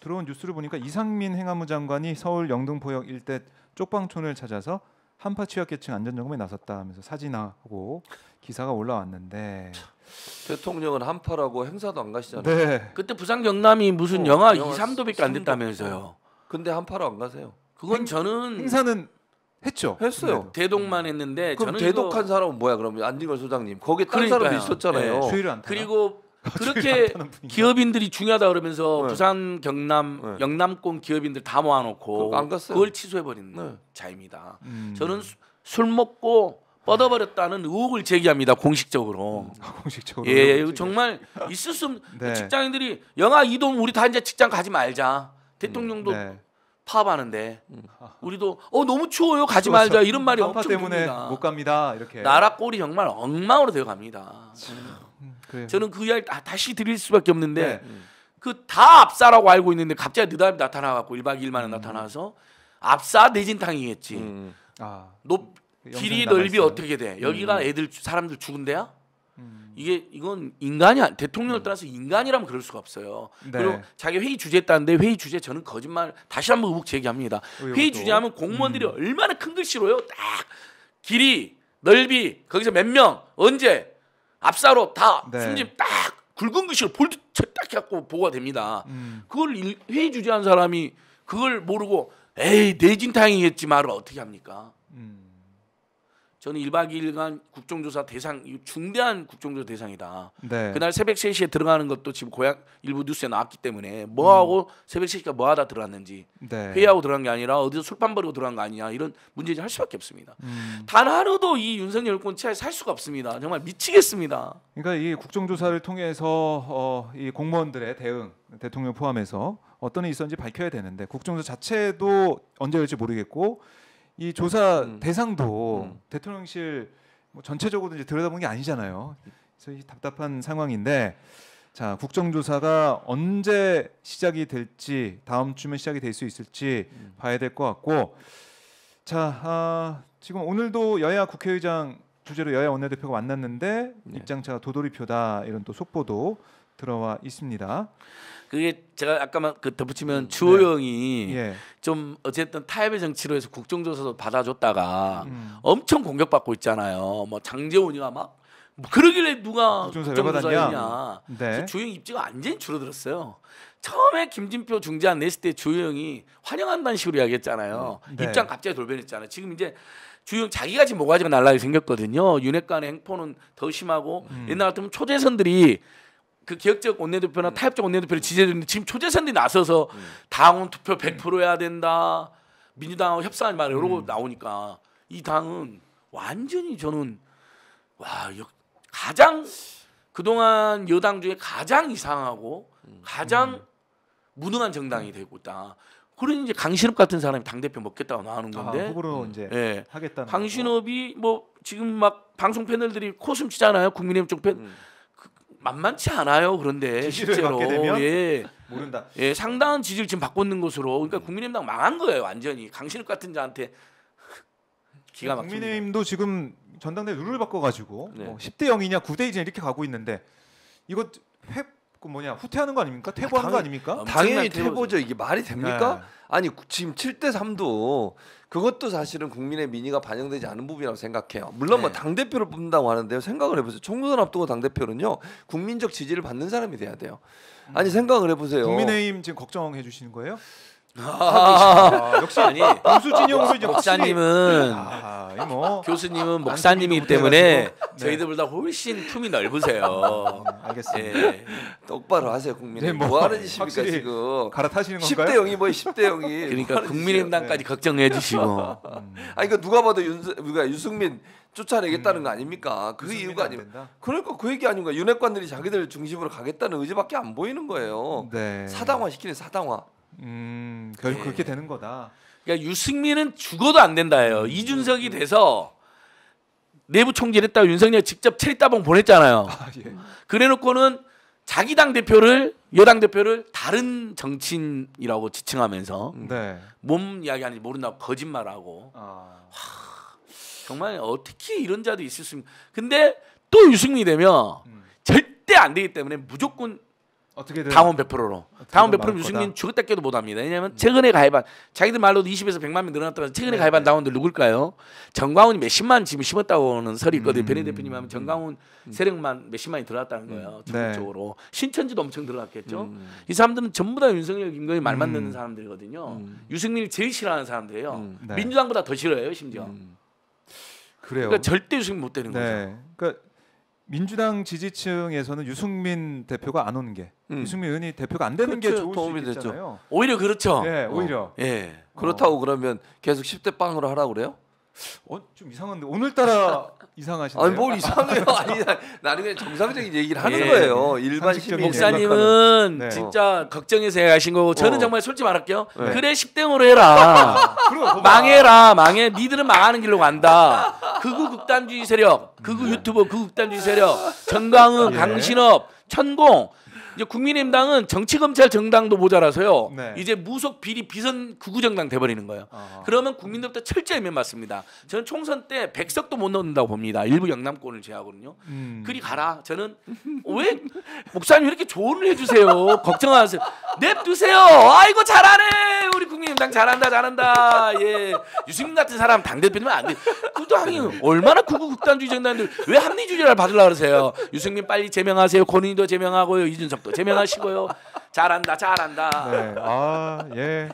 들어온 뉴스를 보니까 이상민 행안부 장관이 서울 영등포역 일대 쪽방촌을 찾아서 한파 취약계층 안전점검에 나섰다 하면서 사진하고 기사가 올라왔는데 대통령은 한파라고 행사도 안 가시잖아요. 네. 그때 부산 경남이 무슨 어, 영하 2, 3도밖에 안 됐다면서요. 근데 한파로 안 가세요. 그건 행, 저는 행사는 했죠. 했어요. 대독만 했는데 그럼 저는 대독한 이거... 사람은 뭐야 그러면 안진걸 소장님 거기 딴 사람도 있었잖아요. 네. 그리고 그렇게 기업인들이 중요하다 그러면서 네. 부산, 경남, 네. 영남권 기업인들 다 모아놓고 그걸 취소해버린 네. 자입니다. 음. 저는 수, 술 먹고 뻗어버렸다는 의혹을 제기합니다 공식적으로. 음. 아, 공식적으로. 예, 정말 있을 수 없는 네. 그 직장인들이 영하 이동 우리 다 이제 직장 가지 말자. 음. 대통령도 음. 파업하는데 음. 우리도 어 너무 추워요 가지 그렇죠. 말자 이런 말이 음, 엄청 때문에 듭니다. 못 갑니다 이렇게 나라 꼴이 정말 엉망으로 되어갑니다. 참, 음. 저는 그 이야기 다, 시 드릴 수밖에 없는데 네. 그다 압사라고 알고 있는데 갑자기 느닷이 나타나갖고 1박 2일 만에 음. 나타나서 압사 내진탕이겠지. 음. 아, 높 길이 넓이 있어요. 어떻게 돼? 여기가 음. 애들 사람들 죽은 데야? 이게 이건 인간이 대통령을 따라서 음. 인간이라면 그럴 수가 없어요. 네. 그리고 자기 회의 주제 따는데 회의 주제 저는 거짓말 다시 한번 의혹 제기합니다. 회의 주제하면 공무원들이 음. 얼마나 큰 글씨로요. 딱 길이 넓이 거기서 몇 명 언제 앞사로 다 네. 숨집 딱 굵은 글씨로 볼드 딱 해갖고 보고가 됩니다. 음. 그걸 회의 주제한 사람이 그걸 모르고 에이 내진 타행이겠지 말을 어떻게 합니까? 음. 저는 1박 2일간 국정조사 대상 중대한 국정조사 대상이다. 네. 그날 새벽 3시에 들어가는 것도 지금 고향 일부 뉴스에 나왔기 때문에 뭐하고 음. 새벽 3시가 뭐하다 들어갔는지 네. 회의하고 들어간 게 아니라 어디서 술판 벌이고 들어간 거 아니냐 이런 문제지 할 수밖에 없습니다. 음. 단 하루도 이 윤석열 꼰차에 살 수가 없습니다. 정말 미치겠습니다. 그러니까 이 국정조사를 통해서 어, 이 공무원들의 대응 대통령 포함해서 어떤 일이 있었는지 밝혀야 되는데 국정조사 자체도 언제 일지 모르겠고 이 조사 음. 대상도 음. 대통령실 뭐 전체적으로 이제 들여다본 게 아니잖아요. 그래서 이 답답한 상황인데 자 국정조사가 언제 시작이 될지 다음 주면 시작이 될 수 있을지 음. 봐야 될 것 같고 자 아, 지금 오늘도 여야 국회의장 주제로 여야 원내대표가 만났는데 네. 입장차가 도돌이표다 이런 또 속보도 들어와 있습니다. 그게 제가 아까만 그 덧붙이면 음, 주호영이 네. 예. 좀 어쨌든 타협의 정치로 해서 국정조사도 받아줬다가 음. 엄청 공격받고 있잖아요. 뭐 장재원이가 막 뭐 그러길래 누가 국정조사였냐. 네. 주호영 입지가 완전히 줄어들었어요. 처음에 김진표 중재안 냈을 때 주호영이 환영한다는 식으로 이야기했잖아요. 음, 네. 입장 갑자기 돌변했잖아요. 지금 이제 주영 자기가 지금 모가지가 날라게 생겼거든요. 윤핵관의 행포는 더 심하고 음. 옛날 같으면 초재선들이 그 개혁적 원내대표나 음. 타협적 원내대표를 음. 지지해주는데 지금 초재선들이 나서서 음. 당원 투표 100% 음. 해야 된다. 민주당하고 협상하지 이러고 음. 나오니까 이 당은 완전히 저는 와 역, 가장 그동안 여당 중에 가장 이상하고 가장 무능한 정당이 되고 있다. 그런 이제 강신업 같은 사람이 당 대표 먹겠다고 나오는 아, 건데 아, 후로 이제 예. 하겠다는 강신업이 뭐 지금 막 방송 패널들이 코숨 치잖아요 국민의힘 쪽 팬. 음. 만만치 않아요. 그런데 실제로 예. 모른다. 예, 상당한 지지를 지금 받고 있는 것으로 그러니까 음. 국민의힘당 망한 거예요. 완전히 강신욱 같은 자한테 기가 막힙니다. 국민의힘도 지금 전당대 회 룰을 바꿔 가지고 네. 뭐 10대 0이냐 9대 2냐 이렇게 가고 있는데 이거 회, 그 뭐냐 후퇴하는 거 아닙니까? 퇴보한거 아닙니까? 당연히 퇴보죠. 퇴보죠. 이게 말이 됩니까? 네. 아니 지금 7대 3도 그것도 사실은 국민의 민의가 반영되지 않은 부분이라고 생각해요. 물론 뭐 네. 뭐당 대표를 뽑는다고 하는데요. 생각을 해보세요. 총선 앞두고 당 대표는요 국민적 지지를 받는 사람이 돼야 돼요. 아니 음. 생각을 해보세요. 국민의힘 지금 걱정해 주시는 거예요? 아, 아, 역시 아니 김수진 형도 이제 목사님은 아, 뭐 교수님은 목사님이기 때문에 네. 저희들보다 훨씬 품이 넓으세요. 음, 알겠습니다. 예, 예. 똑바로 하세요 국민 네, 뭐, 뭐 하는 짓입니까 지금 갈아타시는 건가요? 1대 0이 뭐1대 0이 그러니까 국민의당까지 네. 걱정해 주시고 음. 아 이거 누가 봐도 윤 누가 유승민 쫓아내겠다는 음. 거 아닙니까? 그 이유가 아니다 그러니까 그 얘기 아닌가? 윤핵관들이 자기들 중심으로 가겠다는 의지밖에 안 보이는 거예요. 네. 사당화 시키는 사당화. 음, 결국 네. 그렇게 되는 거다. 그러니까 유승민은 죽어도 안 된다예요. 음, 이준석이 음. 돼서 내부 총질했다 윤석열 직접 체리따봉 보냈잖아요. 아, 예. 그래놓고는 자기 당 대표를 여당 대표를 다른 정치인이라고 지칭하면서 음. 네. 몸 이야기하는지 모른다고 거짓말하고 아. 하, 정말 어떻게 이런 자도 있을 수 있는 근데 또 유승민이 되면 음. 절대 안 되기 때문에 무조건 어떻게든 당원 100%로. 당원 100% 유승민 죽었다 깨도 못합니다. 왜냐하면 음. 최근에 가입한 자기들 말로도 20에서 100만 명 늘어났더라도 최근에 네. 가입한 다운들 네. 누굴까요? 정광훈이 몇십만 지금 심었다고는 설이 있거든요. 음. 변희 대표님 하면 음. 정광훈 음. 세력만 몇십만이 들어왔다는 음. 거예요. 네. 전국적으로. 네. 신천지도 엄청 들어갔겠죠. 음. 이 사람들은 전부 다 윤석열 김건희 말만 듣는 사람들이거든요. 유승민이 제일 싫어하는 사람들이에요. 네. 민주당보다 더 싫어해요 심지어. 그래요. 그러니까 절대 유승민 못 되는 네. 거죠. 그러니까 민주당 지지층에서는 유승민 대표가 안 오는 게 음. 유승민 의원이 대표가 안 되는 그렇죠. 게 좋을 도움이 수 있잖아요. 됐죠. 오히려 그렇죠. 예, 오히려. 어. 예. 그렇다고 어. 그러면 계속 10대 빵으로 하라고 그래요? 어, 좀 이상한데 오늘따라 이상하시네요. 아니 뭘 이상해요? 아니 나는 그냥 정상적인 얘기를 하는 예, 거예요. 일반 시민 목사님은 네. 진짜 걱정해서 하신 거고 저는 어. 정말 솔직히 말할게요. 네. 그래 1대땡으로 해라. 망해라 망해. 니들은 망하는 길로 간다. 그우 극단주의 세력, 극우 네. 유튜버, 그 극단주의 세력, 정강은, 예. 강신업, 천공 이제 국민의힘당은 정치검찰 정당도 모자라서요. 네. 이제 무속 비리 비선 구구정당 돼버리는 거예요. 어허. 그러면 국민들부터 철저히 면맞습니다. 저는 총선 때백석도못 넣는다고 봅니다. 일부 영남권을 제하거든요. 외 음. 그리 가라. 저는 왜 목사님 이렇게 조언을 해주세요. 걱정하세요. 냅두세요. 아이고 잘하네. 우리 국민의힘당 잘한다 잘한다. 예. 유승민 같은 사람 당대표면 안 돼. 그 당이 얼마나 구구극단주의 정당인데 왜 합리주의를 받으려고 그러세요. 유승민 빨리 제명하세요. 권은도 제명하고요. 이준석 또 제명하시고요. 잘한다, 잘한다. 네. 아 예.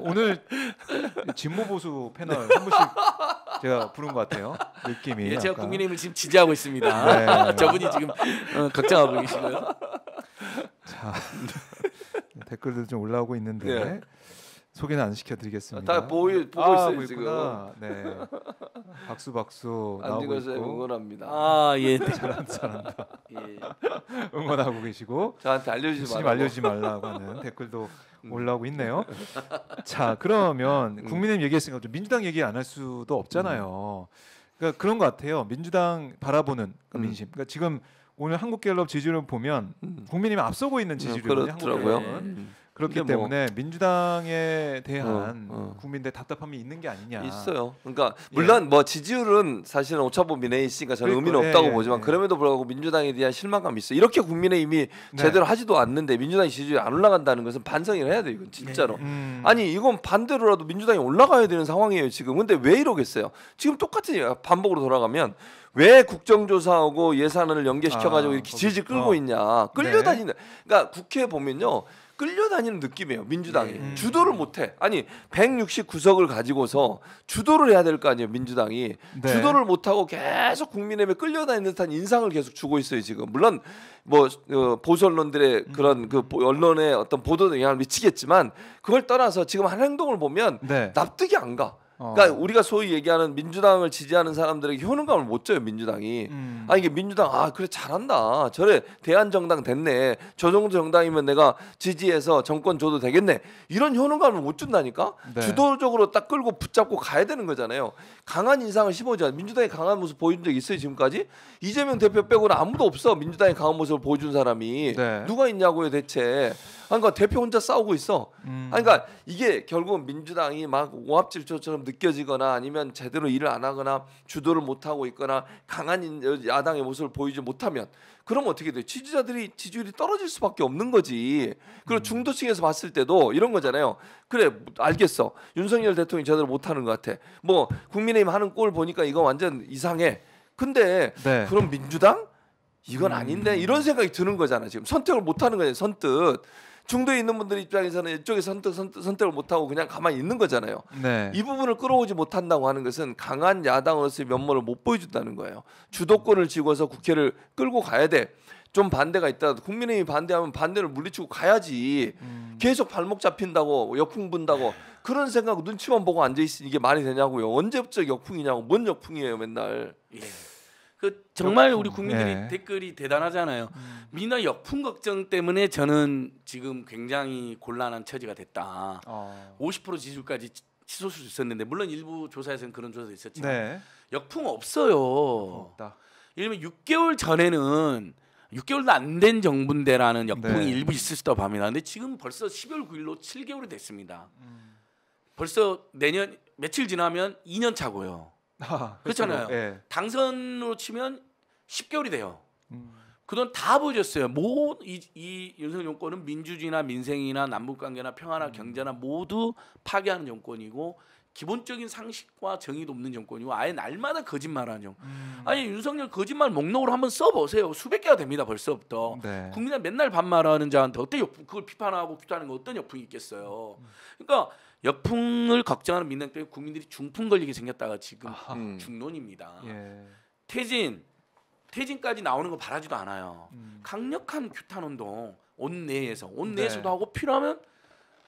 오늘 진보 보수 패널 한 분씩 제가 부른 것 같아요. 느낌이. 예, 제가 약간. 국민의힘을 지금 지지하고 있습니다. 네. 저분이 지금 어, 걱정하고 계시고요. 자 댓글들 좀 올라오고 있는데. 네. 소개는 안 시켜드리겠습니다. 다 아, 보이, 보고 아, 있어요 보이구나. 지금. 네. 박수 박수 나오고 있고 응원합니다. 아 예, 잘한다 잘한다. 예. 응원하고 계시고 저한테 알려주지 말고 알려주지 말라고 하는 댓글도 음. 올라오고 있네요. 자 그러면 음. 국민의힘 얘기했으니까 좀 민주당 얘기 안 할 수도 없잖아요. 그러니까 그런 것 같아요. 민주당 바라보는 그러니까 음. 민심. 그러니까 지금 오늘 한국갤럽 지지율을 보면 음. 국민의힘 앞서고 있는 지지율이거든요. 더라고요 그렇기 뭐 때문에 민주당에 대한 어, 어. 국민들의 답답함이 있는 게 아니냐. 있어요. 그러니까 물론 예. 뭐 지지율은 사실은 오차범 미내에 있으니까 저는 의미는 없다고 예, 예, 보지만 예. 그럼에도 불구하고 민주당에 대한 실망감이 있어. 이렇게 국민의 이미 네. 제대로 하지도 않는데 민주당이 지지율이 안 올라간다는 것은 반성을 해야 돼 이건 네. 진짜로. 음. 아니 이건 반대로라도 민주당이 올라가야 되는 상황이에요 지금. 근데 왜 이러겠어요? 지금 똑같이 반복으로 돌아가면 왜 국정조사하고 예산을 연계시켜가지고 아, 이렇게 질질 끌고 있냐. 끌려다니는. 네. 그러니까 국회 보면요. 끌려다니는 느낌이에요. 민주당이 네. 음. 주도를 못해. 아니 169석을 가지고서 주도를 해야 될 거 아니에요. 민주당이 네. 주도를 못하고 계속 국민의힘에 끌려다니는 듯한 인상을 계속 주고 있어요. 지금 물론 뭐 어, 보수 언론들의 음. 그런 그 언론의 어떤 보도도 영향을 미치겠지만 그걸 떠나서 지금 한 행동을 보면 네. 납득이 안 가. 어. 그러니까 우리가 소위 얘기하는 민주당을 지지하는 사람들에게 효능감을 못 줘요 민주당이. 음. 아 이게 민주당 아 그래 잘한다. 저래 대한 정당 됐네. 저 정도 정당이면 내가 지지해서 정권 줘도 되겠네. 이런 효능감을 못 준다니까. 네. 주도적으로 딱 끌고 붙잡고 가야 되는 거잖아요. 강한 인상을 심어줘야 민주당이 강한 모습 보여준 적 있어요 지금까지? 이재명 대표 빼고는 아무도 없어 민주당이 강한 모습을 보여준 사람이 네. 누가 있냐고요 대체. 그러니까 대표 혼자 싸우고 있어. 음. 그러니까 이게 결국 민주당이 막 오합질초처럼 느껴지거나 아니면 제대로 일을 안 하거나 주도를 못 하고 있거나 강한 야당의 모습을 보이지 못하면 그럼 어떻게 돼? 지지자들이 지지율이 떨어질 수밖에 없는 거지. 그리고 음. 중도층에서 봤을 때도 이런 거잖아요. 그래 알겠어. 윤석열 대통령이 제대로 못 하는 것 같아. 뭐 국민의힘 하는 꼴 보니까 이거 완전 이상해. 근데 네. 그럼 민주당 이건 음. 아닌데 이런 생각이 드는 거잖아 지금 선택을 못 하는 거예요 선뜻 중도에 있는 분들 입장에서는 이쪽에 선택, 선택, 을 못하고 그냥 가만히 있는 거잖아요. 네. 이 부분을 끌어오지 못한다고 하는 것은 강한 야당으로서의 면모를 못 보여준다는 거예요. 주도권을 쥐고서 국회를 끌고 가야 돼. 좀 반대가 있다. 국민의힘이 반대하면 반대를 물리치고 가야지. 음. 계속 발목 잡힌다고 역풍 분다고 그런 생각 눈치만 보고 앉아 있으니 이게 말이 되냐고요. 언제부터 역풍이냐고 뭔 역풍이에요 맨날. 예. 그 정말 우리 국민들이 네. 댓글이 대단하잖아요. 음. 민화 역풍 걱정 때문에 저는 지금 굉장히 곤란한 처지가 됐다. 어. 50% 지수까지 치솟을 수 있었는데 물론 일부 조사에서는 그런 조사도 있었지만 네. 역풍 없어요. 없다. 예를 들면 6개월 전에는 6개월도 안 된 정부인데라는 역풍이 네. 일부 있을 수도 합니다. 근데 지금 벌써 12월 9일로 7개월이 됐습니다. 음. 벌써 내년 며칠 지나면 2년 차고요. 아, 그렇잖아요. 그렇죠. 예. 당선으로 치면 10개월이 돼요. 음. 그돈 다 보여줬어요. 뭐 이 이 윤석열 정권은 민주주의나 민생이나 남북관계나 평화나 음. 경제나 모두 파괴하는 정권이고 기본적인 상식과 정의도 없는 정권이고 아예 날마다 거짓말하는 정. 음. 아니 윤석열 거짓말 목록으로 한번 써보세요. 수백 개가 됩니다 벌써부터. 네. 국민이 맨날 반말하는 자한테 어때 역 그걸 비판하고 규탄하는 거 어떤 역풍이 있겠어요. 음. 그러니까 역풍을 걱정하는 민당 때문에 국민들이 중풍 걸리게 생겼다가 지금 아하. 음. 중론입니다. 예. 태진 태진까지 나오는 거 바라지도 않아요. 음. 강력한 규탄 운동 온 음. 내에서 온 네. 내에서도 하고 필요하면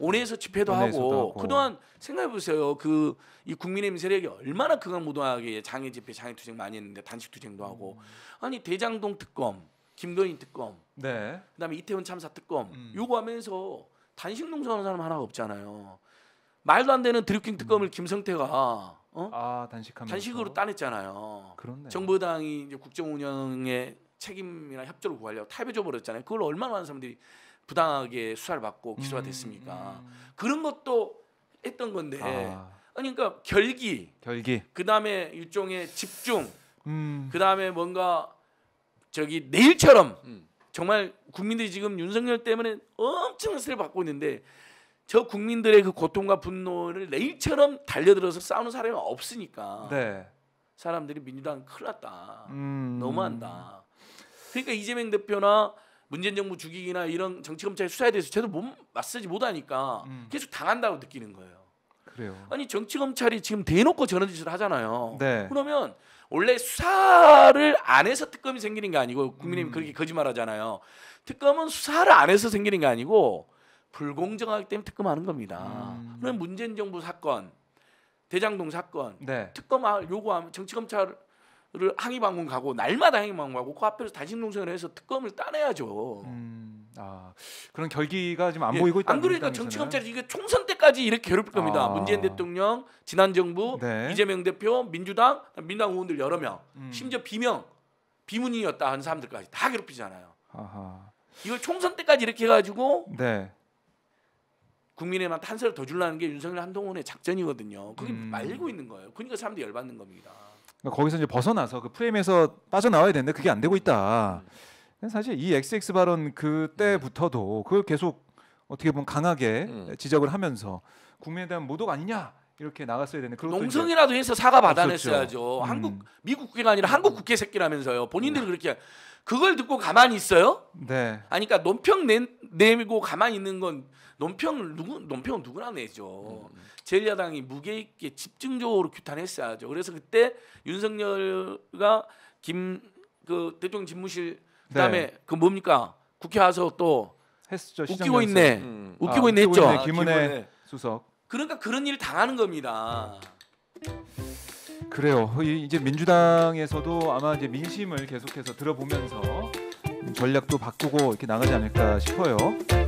온에서 내 집회도 하고, 하고, 그동안 생각해 보세요. 그 이 국민의힘 세력이 얼마나 극악무도하게 장애 집회, 장애 투쟁 많이 했는데 단식 투쟁도 하고 음. 아니 대장동 특검, 김도인 특검, 네. 그다음에 이태원 참사 특검 음. 요구하면서 단식 농성하는 사람 하나가 없잖아요. 말도 안 되는 드립킹 특검을 김성태가 어? 아, 단식하면서 단식으로 따냈잖아요. 그렇네. 정부당이 이제 국정 운영의 책임이나 협조를 구하려고 탈배줘 버렸잖아요. 그걸 얼마나 많은 사람들이 부당하게 수사를 받고 기소가 음, 됐습니까? 음, 음. 그런 것도 했던 건데. 아. 그러니까 결기, 결기. 그다음에 일종의 집중. 음. 그다음에 뭔가 저기 내일처럼 음. 정말 국민들이 지금 윤석열 때문에 엄청난 스트레스 받고 있는데 저 국민들의 그 고통과 분노를 내일처럼 달려들어서 싸우는 사람이 없으니까 네. 사람들이 민주당 큰일 났다. 음. 너무한다. 그러니까 이재명 대표나 문재인 정부 죽이기나 이런 정치검찰 수사에 대해서 저도 못 맞서지 못하니까 음. 계속 당한다고 느끼는 거예요. 그래요. 아니 정치검찰이 지금 대놓고 저런 짓을 하잖아요. 네. 그러면 원래 수사를 안 해서 특검이 생기는 게 아니고 국민의 음. 그렇게 거짓말하잖아요. 특검은 수사를 안 해서 생기는 게 아니고 불공정하기 때문에 특검하는 겁니다. 음. 그럼 문재인 정부 사건, 대장동 사건, 네. 특검 요구하면 정치 검찰을 항의 방문 가고 날마다 항의 방문 가고 그 앞에서 단식 농성을 해서 특검을 따내야죠. 음. 아 그런 결기가 지금 안 예. 보이고 있다. 안 그러니까 정치 검찰이 이게 총선 때까지 이렇게 괴롭힐 겁니다. 아. 문재인 대통령, 지난 정부, 네. 이재명 대표, 민주당, 민당 의원들 여러 명, 음. 심지어 비명, 비문이었다 하는 사람들까지 다 괴롭히잖아요. 아하. 이걸 총선 때까지 이렇게 해가지고 네. 국민의힘한테 한 세를 더 주려는 게 윤석열 한동훈의 작전이거든요. 그게 음. 말리고 있는 거예요. 그러니까 사람들이 열받는 겁니다. 그러니까 거기서 이제 벗어나서 그 프레임에서 빠져나와야 되는데 그게 안 되고 있다. 음. 사실 이 XX 발언 그때부터도 그걸 계속 어떻게 보면 강하게 음. 지적을 하면서 국민에 대한 모독 아니냐 이렇게 나갔어야 되는 그 농성이라도 해서 사과 받아냈어야죠. 그렇죠. 음. 한국 미국 국회가 아니라 한국 국회 새끼라면서요. 본인들이 음. 그렇게 그걸 듣고 가만히 있어요? 네. 아니 그러니까 논평 낸 내밀고 가만히 있는 건 논평을 누구 논평 누구나 내죠. 음. 제일야당이 무게 있게 집중적으로 규탄했어야죠. 그래서 그때 윤석열과 김그 대통령 집무실 그다음에 네. 그 뭡니까 국회 와서 또 했었죠. 웃기고 있네. 음. 웃기고 아, 있네 했죠. 있네. 김은혜, 아, 김은혜 수석. 그러니까 그런 일 당하는 겁니다. 그래요. 이제 민주당에서도 아마 이제 민심을 계속해서 들어보면서 전략도 바꾸고 이렇게 나가지 않을까 싶어요.